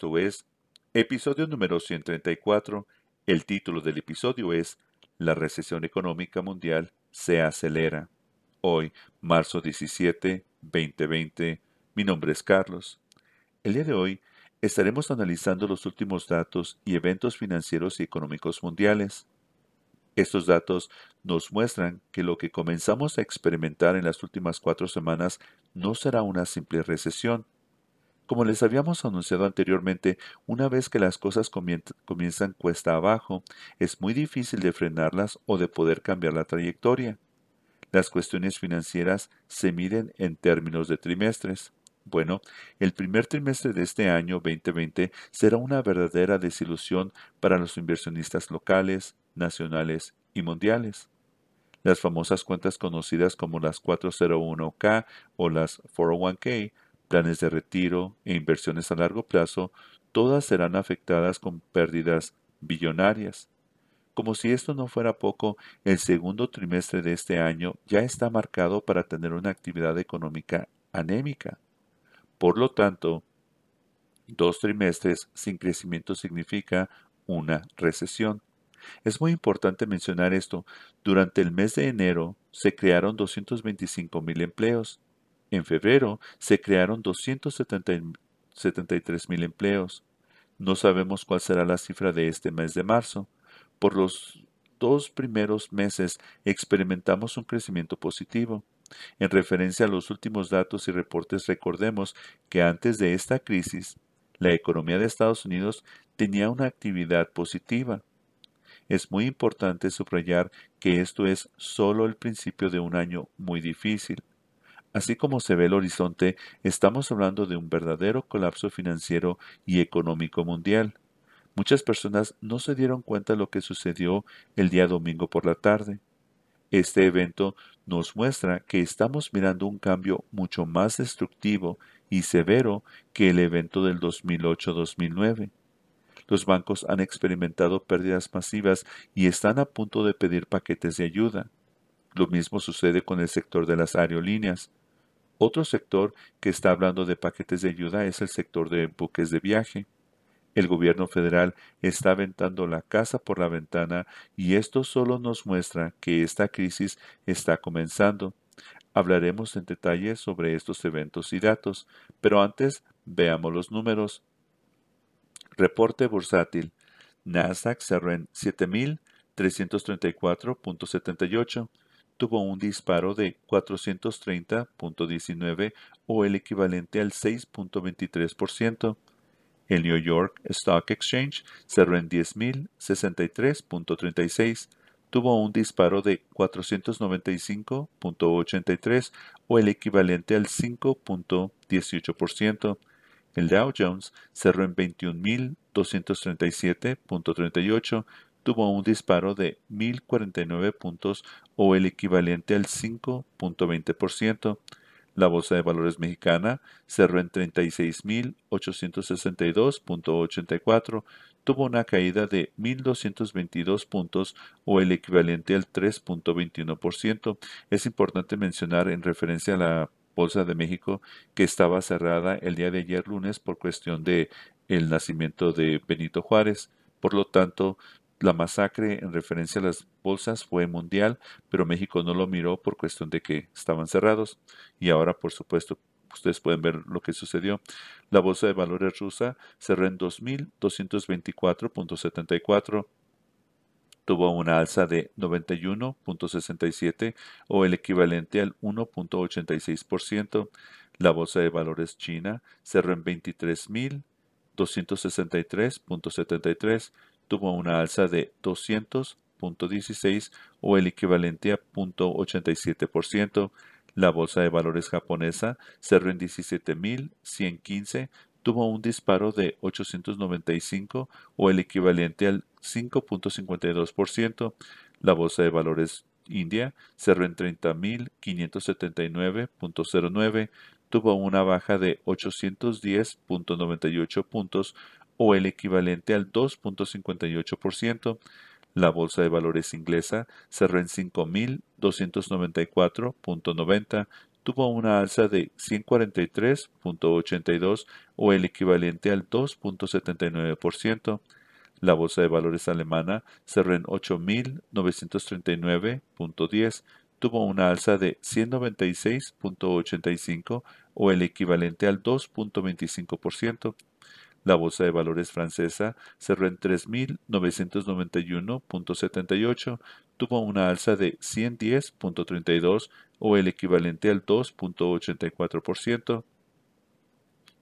Esto es, episodio número 134. El título del episodio es La recesión económica mundial se acelera. Hoy, marzo 17, 2020. Mi nombre es Carlos. El día de hoy estaremos analizando los últimos datos y eventos financieros y económicos mundiales. Estos datos nos muestran que lo que comenzamos a experimentar en las últimas cuatro semanas no será una simple recesión, como les habíamos anunciado anteriormente, una vez que las cosas comienzan cuesta abajo, es muy difícil de frenarlas o de poder cambiar la trayectoria. Las cuestiones financieras se miden en términos de trimestres. Bueno, el primer trimestre de este año 2020 será una verdadera desilusión para los inversionistas locales, nacionales y mundiales. Las famosas cuentas conocidas como las 401k o las 401k planes de retiro e inversiones a largo plazo, todas serán afectadas con pérdidas billonarias. Como si esto no fuera poco, el segundo trimestre de este año ya está marcado para tener una actividad económica anémica. Por lo tanto, dos trimestres sin crecimiento significa una recesión. Es muy importante mencionar esto. Durante el mes de enero se crearon 225,000 mil empleos, en febrero se crearon 273 mil empleos. No sabemos cuál será la cifra de este mes de marzo. Por los dos primeros meses experimentamos un crecimiento positivo. En referencia a los últimos datos y reportes, recordemos que antes de esta crisis, la economía de Estados Unidos tenía una actividad positiva. Es muy importante subrayar que esto es solo el principio de un año muy difícil. Así como se ve el horizonte, estamos hablando de un verdadero colapso financiero y económico mundial. Muchas personas no se dieron cuenta de lo que sucedió el día domingo por la tarde. Este evento nos muestra que estamos mirando un cambio mucho más destructivo y severo que el evento del 2008-2009. Los bancos han experimentado pérdidas masivas y están a punto de pedir paquetes de ayuda. Lo mismo sucede con el sector de las aerolíneas. Otro sector que está hablando de paquetes de ayuda es el sector de buques de viaje. El gobierno federal está aventando la casa por la ventana y esto solo nos muestra que esta crisis está comenzando. Hablaremos en detalle sobre estos eventos y datos, pero antes veamos los números. Reporte bursátil. Nasdaq cerró en 7.334.78 tuvo un disparo de 430.19 o el equivalente al 6.23%. El New York Stock Exchange cerró en 10.063.36, tuvo un disparo de 495.83 o el equivalente al 5.18%. El Dow Jones cerró en 21.237.38 tuvo un disparo de 1.049 puntos o el equivalente al 5.20%. La Bolsa de Valores Mexicana cerró en 36.862.84, tuvo una caída de 1.222 puntos o el equivalente al 3.21%. Es importante mencionar en referencia a la Bolsa de México que estaba cerrada el día de ayer lunes por cuestión de el nacimiento de Benito Juárez. Por lo tanto, la masacre en referencia a las bolsas fue mundial, pero México no lo miró por cuestión de que estaban cerrados. Y ahora, por supuesto, ustedes pueden ver lo que sucedió. La bolsa de valores rusa cerró en 2.224.74 tuvo una alza de 91.67 o el equivalente al 1.86%. La bolsa de valores china cerró en 23.263.73 tuvo una alza de 200.16 o el equivalente a 0.87%. La bolsa de valores japonesa cerró en 17.115, tuvo un disparo de 895 o el equivalente al 5.52%. La bolsa de valores india cerró en 30.579.09, tuvo una baja de 810.98 puntos o el equivalente al 2.58%. La bolsa de valores inglesa cerró en 5.294.90, tuvo una alza de 143.82 o el equivalente al 2.79%. La bolsa de valores alemana cerró en 8.939.10, tuvo una alza de 196.85 o el equivalente al 2.25%. La bolsa de valores francesa cerró en 3.991.78, tuvo una alza de 110.32 o el equivalente al 2.84%.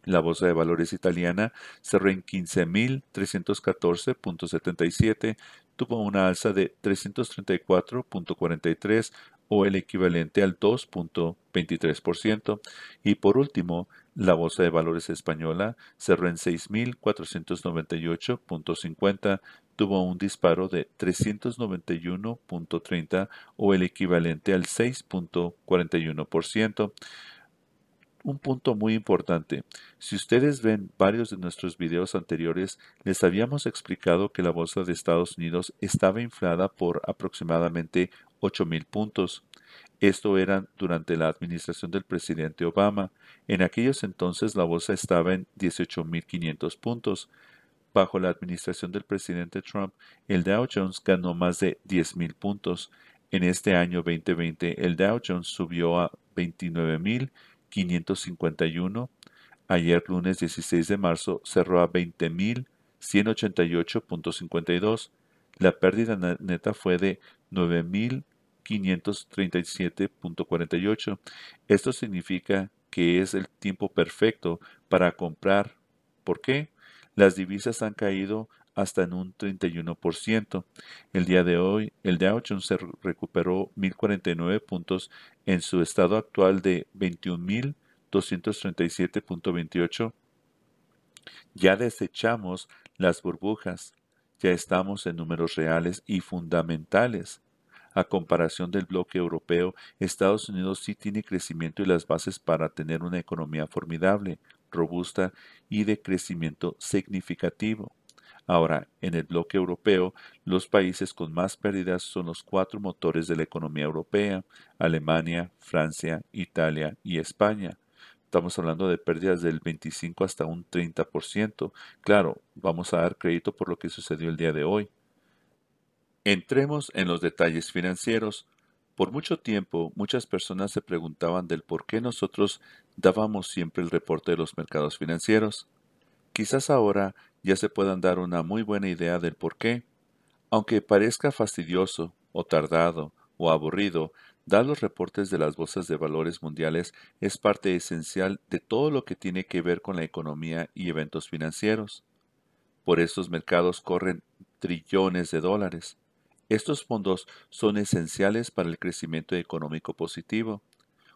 La bolsa de valores italiana cerró en 15.314.77, tuvo una alza de 334.43 o el equivalente al 2.23%. Y por último, la Bolsa de Valores Española cerró en 6.498.50, tuvo un disparo de 391.30 o el equivalente al 6.41%. Un punto muy importante. Si ustedes ven varios de nuestros videos anteriores, les habíamos explicado que la bolsa de Estados Unidos estaba inflada por aproximadamente 8.000 puntos. Esto era durante la administración del presidente Obama. En aquellos entonces la bolsa estaba en 18.500 puntos. Bajo la administración del presidente Trump, el Dow Jones ganó más de 10.000 puntos. En este año 2020, el Dow Jones subió a 29.551. Ayer lunes 16 de marzo cerró a 20.188.52. La pérdida neta fue de 9.000 537.48. Esto significa que es el tiempo perfecto para comprar. ¿Por qué? Las divisas han caído hasta en un 31%. El día de hoy, el Dow Jones se recuperó 1.049 puntos en su estado actual de 21.237.28. Ya desechamos las burbujas, ya estamos en números reales y fundamentales. A comparación del bloque europeo, Estados Unidos sí tiene crecimiento y las bases para tener una economía formidable, robusta y de crecimiento significativo. Ahora, en el bloque europeo, los países con más pérdidas son los cuatro motores de la economía europea, Alemania, Francia, Italia y España. Estamos hablando de pérdidas del 25 hasta un 30%. Claro, vamos a dar crédito por lo que sucedió el día de hoy. Entremos en los detalles financieros. Por mucho tiempo, muchas personas se preguntaban del por qué nosotros dábamos siempre el reporte de los mercados financieros. Quizás ahora ya se puedan dar una muy buena idea del por qué. Aunque parezca fastidioso, o tardado, o aburrido, dar los reportes de las bolsas de valores mundiales es parte esencial de todo lo que tiene que ver con la economía y eventos financieros. Por estos mercados corren trillones de dólares. Estos fondos son esenciales para el crecimiento económico positivo.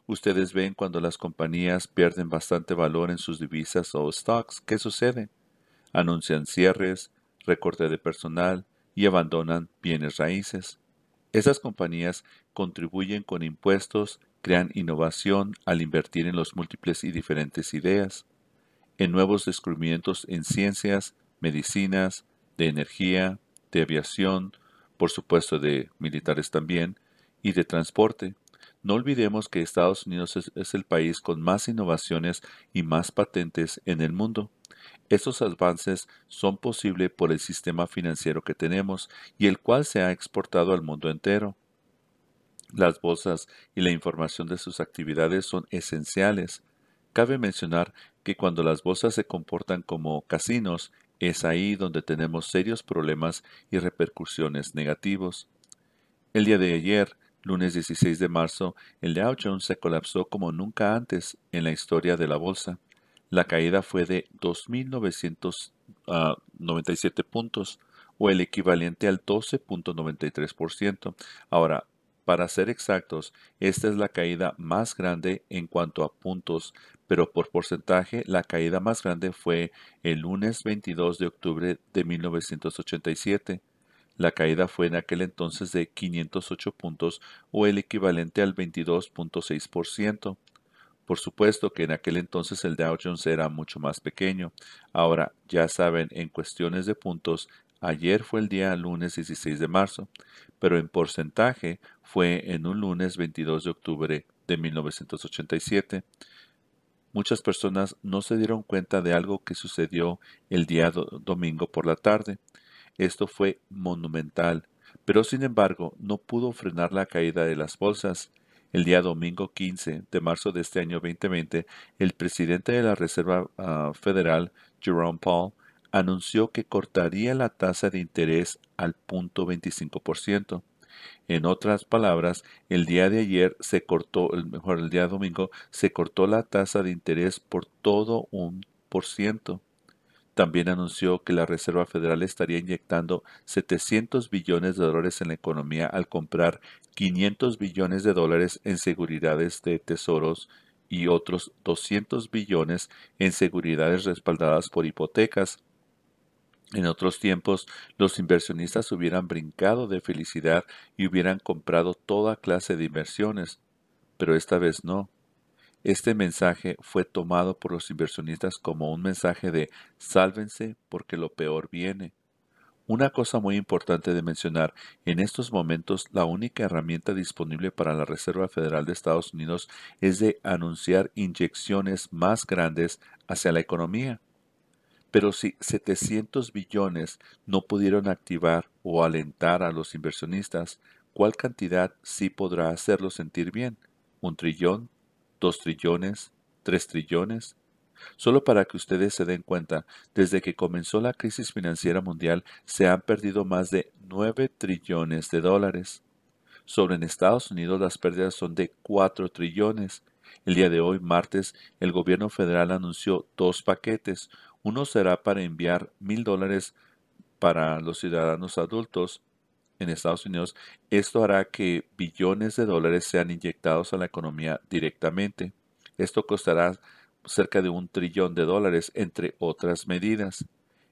Ustedes ven cuando las compañías pierden bastante valor en sus divisas o stocks, ¿qué sucede? Anuncian cierres, recorte de personal y abandonan bienes raíces. Esas compañías contribuyen con impuestos, crean innovación al invertir en los múltiples y diferentes ideas, en nuevos descubrimientos en ciencias, medicinas, de energía, de aviación, por supuesto de militares también, y de transporte. No olvidemos que Estados Unidos es, el país con más innovaciones y más patentes en el mundo. Esos avances son posibles por el sistema financiero que tenemos y el cual se ha exportado al mundo entero. Las bolsas y la información de sus actividades son esenciales. Cabe mencionar que cuando las bolsas se comportan como casinos, es ahí donde tenemos serios problemas y repercusiones negativos. El día de ayer, lunes 16 de marzo, el Dow Jones se colapsó como nunca antes en la historia de la bolsa. La caída fue de 2.997 ah, puntos, o el equivalente al 12.93%. Ahora, para ser exactos, esta es la caída más grande en cuanto a puntos pero por porcentaje la caída más grande fue el lunes 22 de octubre de 1987. La caída fue en aquel entonces de 508 puntos o el equivalente al 22.6%. Por supuesto que en aquel entonces el Dow Jones era mucho más pequeño. Ahora, ya saben, en cuestiones de puntos, ayer fue el día lunes 16 de marzo, pero en porcentaje fue en un lunes 22 de octubre de 1987 muchas personas no se dieron cuenta de algo que sucedió el día domingo por la tarde. Esto fue monumental, pero sin embargo no pudo frenar la caída de las bolsas. El día domingo 15 de marzo de este año 2020, el presidente de la Reserva ah, Federal, Jerome Paul, anunció que cortaría la tasa de interés al punto 25%. En otras palabras, el día de ayer se cortó, mejor el día domingo, se cortó la tasa de interés por todo un por ciento. También anunció que la Reserva Federal estaría inyectando 700 billones de dólares en la economía al comprar 500 billones de dólares en seguridades de tesoros y otros 200 billones en seguridades respaldadas por hipotecas en otros tiempos, los inversionistas hubieran brincado de felicidad y hubieran comprado toda clase de inversiones, pero esta vez no. Este mensaje fue tomado por los inversionistas como un mensaje de sálvense porque lo peor viene. Una cosa muy importante de mencionar, en estos momentos la única herramienta disponible para la Reserva Federal de Estados Unidos es de anunciar inyecciones más grandes hacia la economía. Pero si 700 billones no pudieron activar o alentar a los inversionistas, ¿cuál cantidad sí podrá hacerlos sentir bien? ¿Un trillón? ¿Dos trillones? ¿Tres trillones? Solo para que ustedes se den cuenta, desde que comenzó la crisis financiera mundial se han perdido más de 9 trillones de dólares. Sobre en Estados Unidos las pérdidas son de 4 trillones. El día de hoy, martes, el gobierno federal anunció dos paquetes, uno será para enviar mil dólares para los ciudadanos adultos en Estados Unidos. Esto hará que billones de dólares sean inyectados a la economía directamente. Esto costará cerca de un trillón de dólares, entre otras medidas.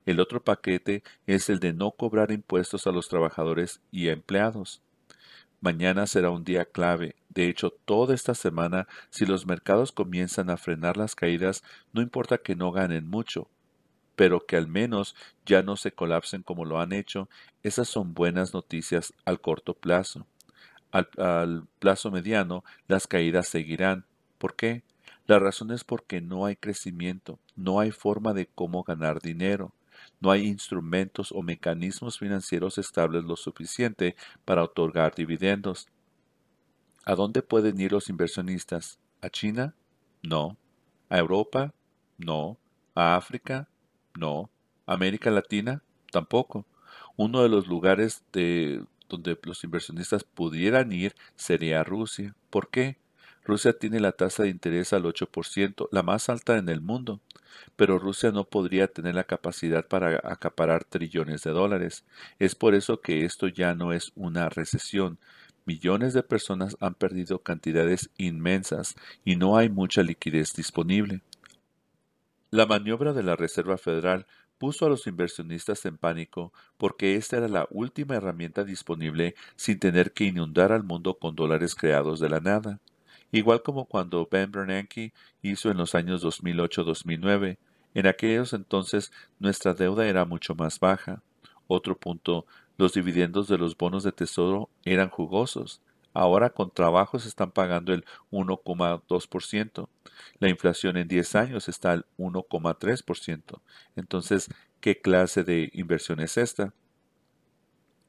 El otro paquete es el de no cobrar impuestos a los trabajadores y empleados. Mañana será un día clave. De hecho, toda esta semana, si los mercados comienzan a frenar las caídas, no importa que no ganen mucho, pero que al menos ya no se colapsen como lo han hecho, esas son buenas noticias al corto plazo. Al, plazo mediano, las caídas seguirán. ¿Por qué? La razón es porque no hay crecimiento, no hay forma de cómo ganar dinero, no hay instrumentos o mecanismos financieros estables lo suficiente para otorgar dividendos. ¿A dónde pueden ir los inversionistas? ¿A China? No. ¿A Europa? No. ¿A África? No. América Latina, tampoco. Uno de los lugares donde los inversionistas pudieran ir sería Rusia. ¿Por qué? Rusia tiene la tasa de interés al 8%, la más alta en el mundo, pero Rusia no podría tener la capacidad para acaparar trillones de dólares. Es por eso que esto ya no es una recesión. Millones de personas han perdido cantidades inmensas y no hay mucha liquidez disponible. La maniobra de la Reserva Federal puso a los inversionistas en pánico porque esta era la última herramienta disponible sin tener que inundar al mundo con dólares creados de la nada, igual como cuando Ben Bernanke hizo en los años 2008-2009. En aquellos entonces nuestra deuda era mucho más baja. Otro punto, los dividendos de los bonos de tesoro eran jugosos. Ahora con trabajos están pagando el 1,2%. La inflación en 10 años está al 1,3%. Entonces, ¿qué clase de inversión es esta?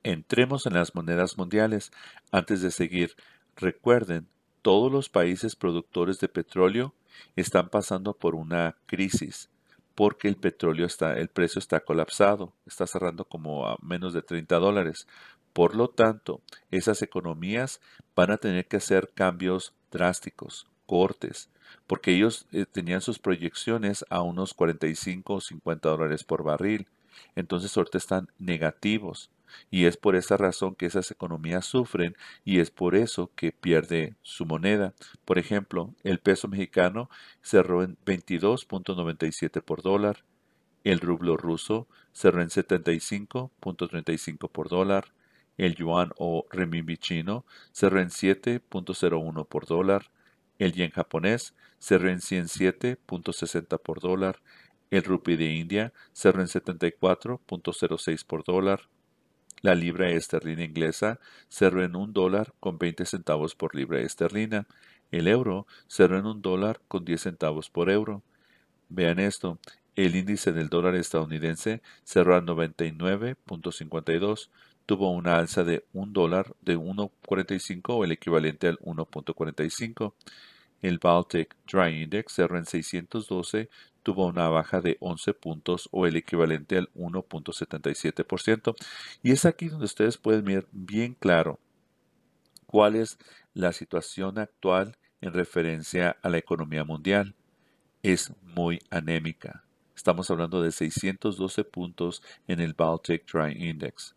Entremos en las monedas mundiales. Antes de seguir, recuerden, todos los países productores de petróleo están pasando por una crisis porque el petróleo está, el precio está colapsado, está cerrando como a menos de 30 dólares. Por lo tanto, esas economías van a tener que hacer cambios drásticos, cortes, porque ellos eh, tenían sus proyecciones a unos 45 o 50 dólares por barril. Entonces ahorita están negativos y es por esa razón que esas economías sufren y es por eso que pierde su moneda. Por ejemplo, el peso mexicano cerró en 22.97 por dólar, el rublo ruso cerró en 75.35 por dólar, el yuan o renminbi chino cerró en 7.01 por dólar, el yen japonés cerró en 107.60 por dólar, el rupee de India cerró en 74.06 por dólar, la libra esterlina inglesa cerró en 1 dólar con 20 centavos por libra esterlina, el euro cerró en un dólar con 10 centavos por euro. Vean esto, el índice del dólar estadounidense cerró en 99.52, tuvo una alza de un dólar de 1.45 o el equivalente al 1.45. El Baltic Dry Index en 612 tuvo una baja de 11 puntos o el equivalente al 1.77%. Y es aquí donde ustedes pueden ver bien claro cuál es la situación actual en referencia a la economía mundial. Es muy anémica. Estamos hablando de 612 puntos en el Baltic Dry Index.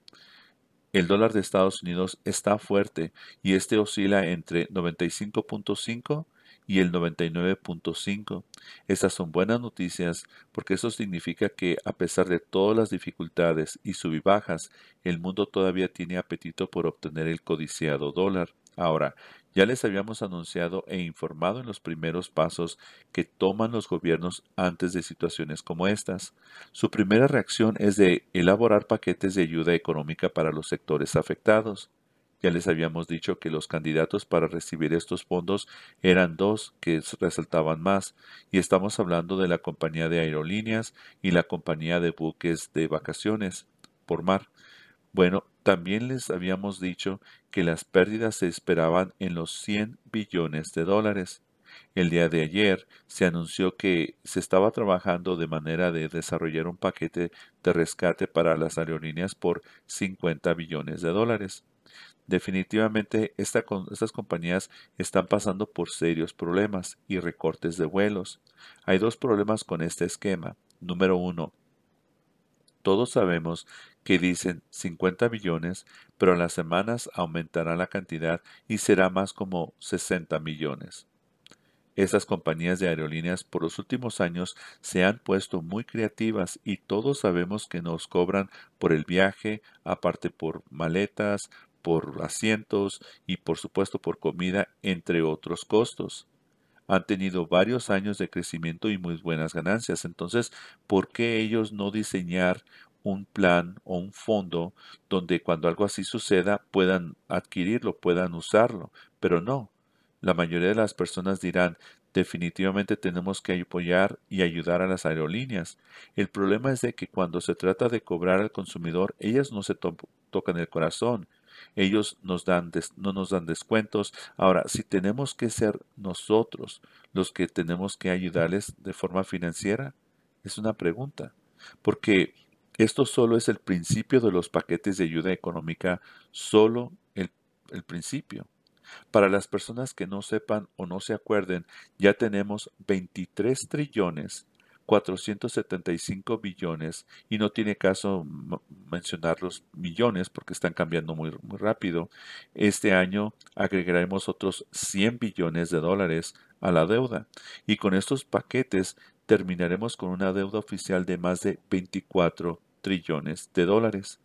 El dólar de Estados Unidos está fuerte y este oscila entre 95.5 y el 99.5. Estas son buenas noticias porque eso significa que a pesar de todas las dificultades y subibajas, el mundo todavía tiene apetito por obtener el codiciado dólar. Ahora, ya les habíamos anunciado e informado en los primeros pasos que toman los gobiernos antes de situaciones como estas. Su primera reacción es de elaborar paquetes de ayuda económica para los sectores afectados. Ya les habíamos dicho que los candidatos para recibir estos fondos eran dos que resaltaban más, y estamos hablando de la compañía de aerolíneas y la compañía de buques de vacaciones por mar. Bueno, también les habíamos dicho que las pérdidas se esperaban en los 100 billones de dólares. El día de ayer se anunció que se estaba trabajando de manera de desarrollar un paquete de rescate para las aerolíneas por 50 billones de dólares. Definitivamente estas compañías están pasando por serios problemas y recortes de vuelos. Hay dos problemas con este esquema. Número uno, todos sabemos que dicen 50 millones, pero en las semanas aumentará la cantidad y será más como 60 millones. Esas compañías de aerolíneas por los últimos años se han puesto muy creativas y todos sabemos que nos cobran por el viaje, aparte por maletas, por asientos y por supuesto por comida, entre otros costos. Han tenido varios años de crecimiento y muy buenas ganancias. Entonces, ¿por qué ellos no diseñar un plan o un fondo donde cuando algo así suceda puedan adquirirlo, puedan usarlo, pero no. La mayoría de las personas dirán, definitivamente tenemos que apoyar y ayudar a las aerolíneas. El problema es de que cuando se trata de cobrar al consumidor, ellas no se tocan el corazón. Ellos nos dan no nos dan descuentos. Ahora, si tenemos que ser nosotros los que tenemos que ayudarles de forma financiera, es una pregunta. Porque esto solo es el principio de los paquetes de ayuda económica, solo el, principio. Para las personas que no sepan o no se acuerden, ya tenemos 23 trillones 475 billones y no tiene caso mencionar los millones porque están cambiando muy, muy rápido. Este año agregaremos otros 100 billones de dólares a la deuda y con estos paquetes terminaremos con una deuda oficial de más de 24 trillones de dólares.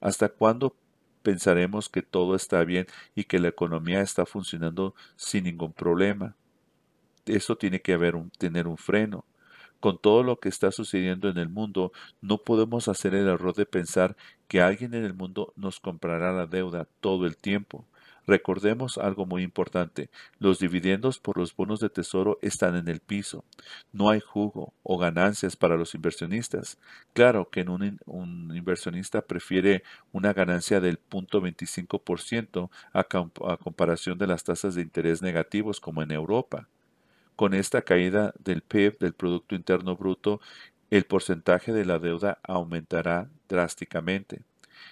¿Hasta cuándo pensaremos que todo está bien y que la economía está funcionando sin ningún problema? Eso tiene que haber un, tener un freno. Con todo lo que está sucediendo en el mundo, no podemos hacer el error de pensar que alguien en el mundo nos comprará la deuda todo el tiempo. Recordemos algo muy importante. Los dividendos por los bonos de tesoro están en el piso. No hay jugo o ganancias para los inversionistas. Claro que un, inversionista prefiere una ganancia del 0.25% a, a comparación de las tasas de interés negativos como en Europa. Con esta caída del PIB, e del Producto Interno Bruto, el porcentaje de la deuda aumentará drásticamente.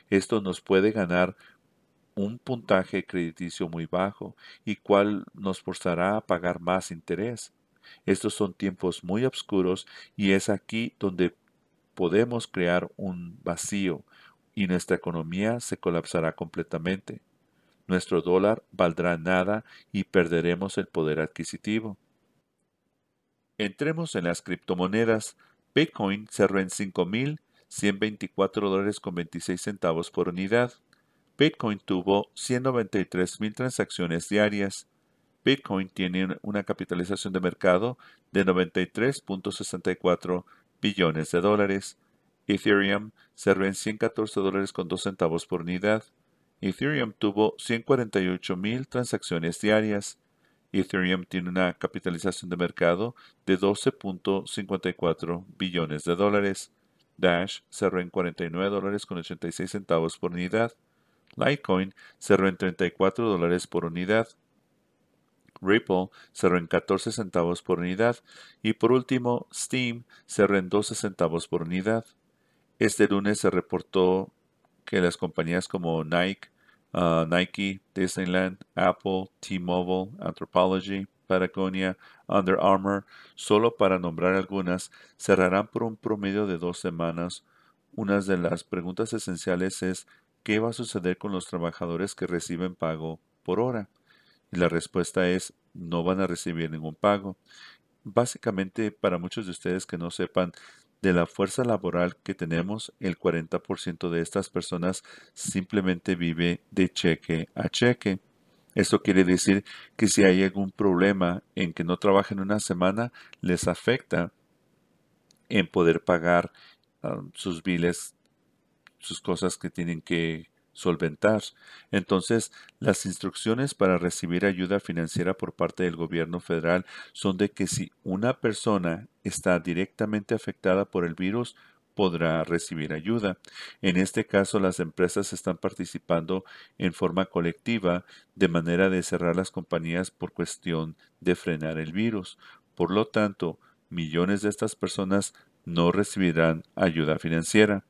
Esto nos puede ganar un puntaje crediticio muy bajo y cual nos forzará a pagar más interés. Estos son tiempos muy oscuros y es aquí donde podemos crear un vacío y nuestra economía se colapsará completamente. Nuestro dólar valdrá nada y perderemos el poder adquisitivo. Entremos en las criptomonedas. Bitcoin cerró en 5.124 dólares con 26 centavos por unidad. Bitcoin tuvo 193.000 transacciones diarias. Bitcoin tiene una capitalización de mercado de 93.64 billones de dólares. Ethereum cerró en 114 dólares con 2 centavos por unidad. Ethereum tuvo 148.000 transacciones diarias. Ethereum tiene una capitalización de mercado de 12.54 billones de dólares. Dash cerró en 49 dólares con 86 centavos por unidad. Litecoin cerró en 34 dólares por unidad. Ripple cerró en 14 centavos por unidad y por último Steam cerró en 12 centavos por unidad. Este lunes se reportó que las compañías como Nike, ah, Nike, Disneyland, Apple, T-Mobile, Anthropology, Patagonia, Under Armour, solo para nombrar algunas, cerrarán por un promedio de dos semanas. Una de las preguntas esenciales es ¿qué va a suceder con los trabajadores que reciben pago por hora? Y la respuesta es, no van a recibir ningún pago. Básicamente, para muchos de ustedes que no sepan, de la fuerza laboral que tenemos, el 40% de estas personas simplemente vive de cheque a cheque. Esto quiere decir que si hay algún problema en que no trabajen una semana, les afecta en poder pagar ah, sus biles sus cosas que tienen que solventar. Entonces, las instrucciones para recibir ayuda financiera por parte del gobierno federal son de que si una persona está directamente afectada por el virus, podrá recibir ayuda. En este caso, las empresas están participando en forma colectiva de manera de cerrar las compañías por cuestión de frenar el virus. Por lo tanto, millones de estas personas no recibirán ayuda financiera.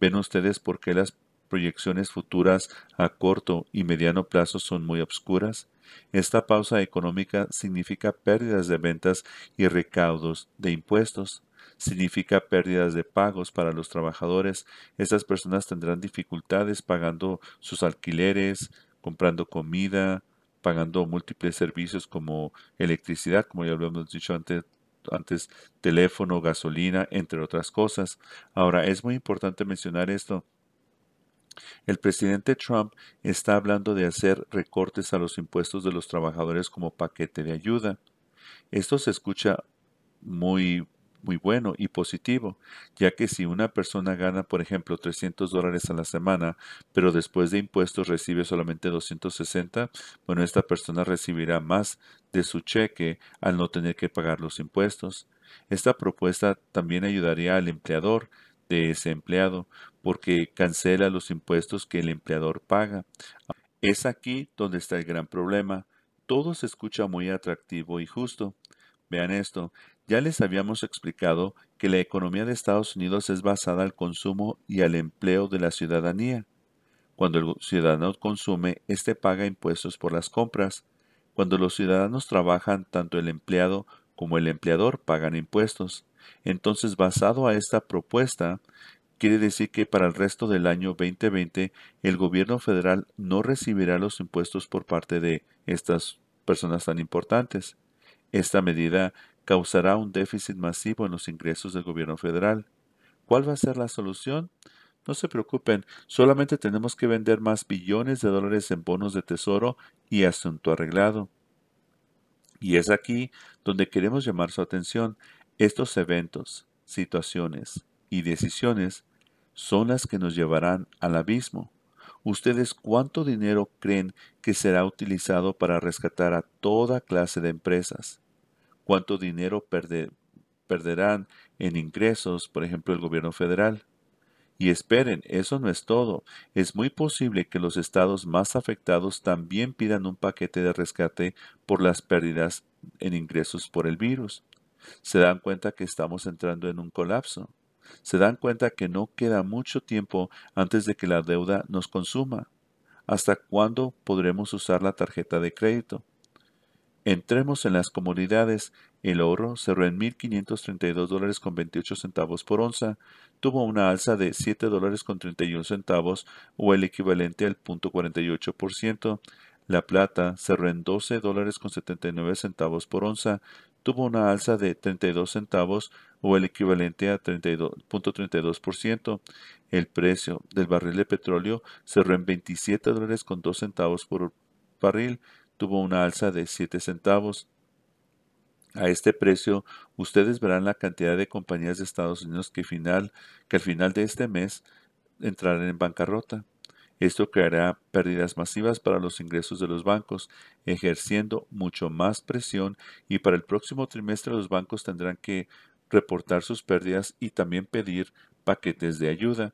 Ven ustedes por qué las proyecciones futuras a corto y mediano plazo son muy obscuras. Esta pausa económica significa pérdidas de ventas y recaudos de impuestos. Significa pérdidas de pagos para los trabajadores. Estas personas tendrán dificultades pagando sus alquileres, comprando comida, pagando múltiples servicios como electricidad, como ya lo hemos dicho antes, antes teléfono, gasolina, entre otras cosas. Ahora, es muy importante mencionar esto. El presidente Trump está hablando de hacer recortes a los impuestos de los trabajadores como paquete de ayuda. Esto se escucha muy muy bueno y positivo, ya que si una persona gana, por ejemplo, 300 dólares a la semana, pero después de impuestos recibe solamente 260, bueno, esta persona recibirá más de su cheque al no tener que pagar los impuestos. Esta propuesta también ayudaría al empleador de ese empleado, porque cancela los impuestos que el empleador paga. Es aquí donde está el gran problema. Todo se escucha muy atractivo y justo. Vean esto, ya les habíamos explicado que la economía de Estados Unidos es basada al consumo y al empleo de la ciudadanía. Cuando el ciudadano consume, éste paga impuestos por las compras. Cuando los ciudadanos trabajan, tanto el empleado como el empleador pagan impuestos. Entonces, basado a esta propuesta, quiere decir que para el resto del año 2020 el gobierno federal no recibirá los impuestos por parte de estas personas tan importantes. Esta medida causará un déficit masivo en los ingresos del gobierno federal. ¿Cuál va a ser la solución? No se preocupen, solamente tenemos que vender más billones de dólares en bonos de tesoro y asunto arreglado. Y es aquí donde queremos llamar su atención. Estos eventos, situaciones y decisiones son las que nos llevarán al abismo. ¿Ustedes cuánto dinero creen que será utilizado para rescatar a toda clase de empresas? cuánto dinero perderán en ingresos, por ejemplo, el gobierno federal. Y esperen, eso no es todo. Es muy posible que los estados más afectados también pidan un paquete de rescate por las pérdidas en ingresos por el virus. Se dan cuenta que estamos entrando en un colapso. Se dan cuenta que no queda mucho tiempo antes de que la deuda nos consuma. ¿Hasta cuándo podremos usar la tarjeta de crédito? Entremos en las comunidades. El oro cerró en $1,532.28 con centavos por onza, tuvo una alza de $7.31 con centavos o el equivalente al 0.48%. La plata cerró en 12 dólares con 79 centavos por onza, tuvo una alza de 32 centavos o el equivalente a 32.32%. El precio del barril de petróleo cerró en 27 con centavos por barril, tuvo una alza de 7 centavos. A este precio, ustedes verán la cantidad de compañías de Estados Unidos que, final, que al final de este mes entrarán en bancarrota. Esto creará pérdidas masivas para los ingresos de los bancos, ejerciendo mucho más presión y para el próximo trimestre los bancos tendrán que reportar sus pérdidas y también pedir paquetes de ayuda.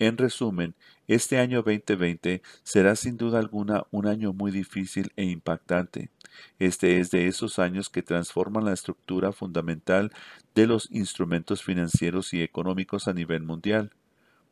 En resumen, este año 2020 será sin duda alguna un año muy difícil e impactante. Este es de esos años que transforman la estructura fundamental de los instrumentos financieros y económicos a nivel mundial.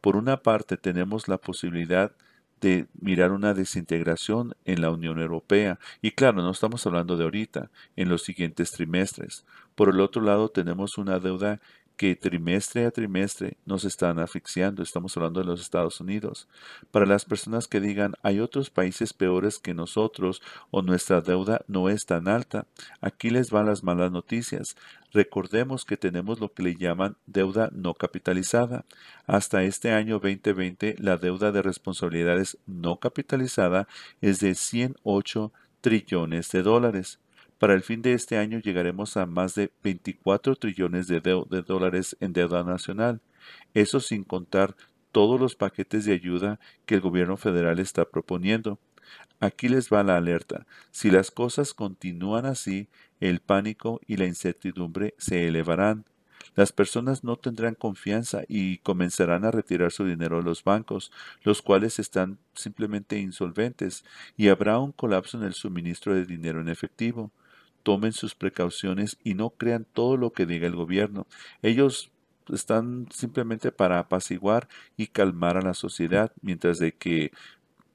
Por una parte, tenemos la posibilidad de mirar una desintegración en la Unión Europea. Y claro, no estamos hablando de ahorita, en los siguientes trimestres. Por el otro lado, tenemos una deuda que trimestre a trimestre nos están asfixiando. Estamos hablando de los Estados Unidos. Para las personas que digan hay otros países peores que nosotros o nuestra deuda no es tan alta, aquí les van las malas noticias. Recordemos que tenemos lo que le llaman deuda no capitalizada. Hasta este año 2020, la deuda de responsabilidades no capitalizada es de 108 trillones de dólares. Para el fin de este año llegaremos a más de 24 trillones de, de dólares en deuda nacional, eso sin contar todos los paquetes de ayuda que el gobierno federal está proponiendo. Aquí les va la alerta. Si las cosas continúan así, el pánico y la incertidumbre se elevarán. Las personas no tendrán confianza y comenzarán a retirar su dinero de los bancos, los cuales están simplemente insolventes, y habrá un colapso en el suministro de dinero en efectivo tomen sus precauciones y no crean todo lo que diga el gobierno. Ellos están simplemente para apaciguar y calmar a la sociedad, mientras de que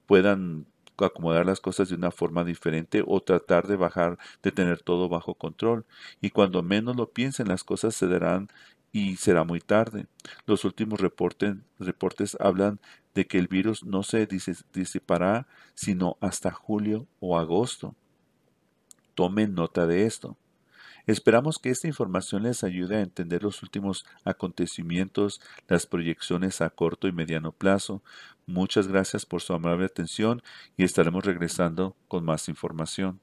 puedan acomodar las cosas de una forma diferente o tratar de bajar, de tener todo bajo control. Y cuando menos lo piensen, las cosas se darán y será muy tarde. Los últimos reportes hablan de que el virus no se disipará sino hasta julio o agosto. Tomen nota de esto. Esperamos que esta información les ayude a entender los últimos acontecimientos, las proyecciones a corto y mediano plazo. Muchas gracias por su amable atención y estaremos regresando con más información.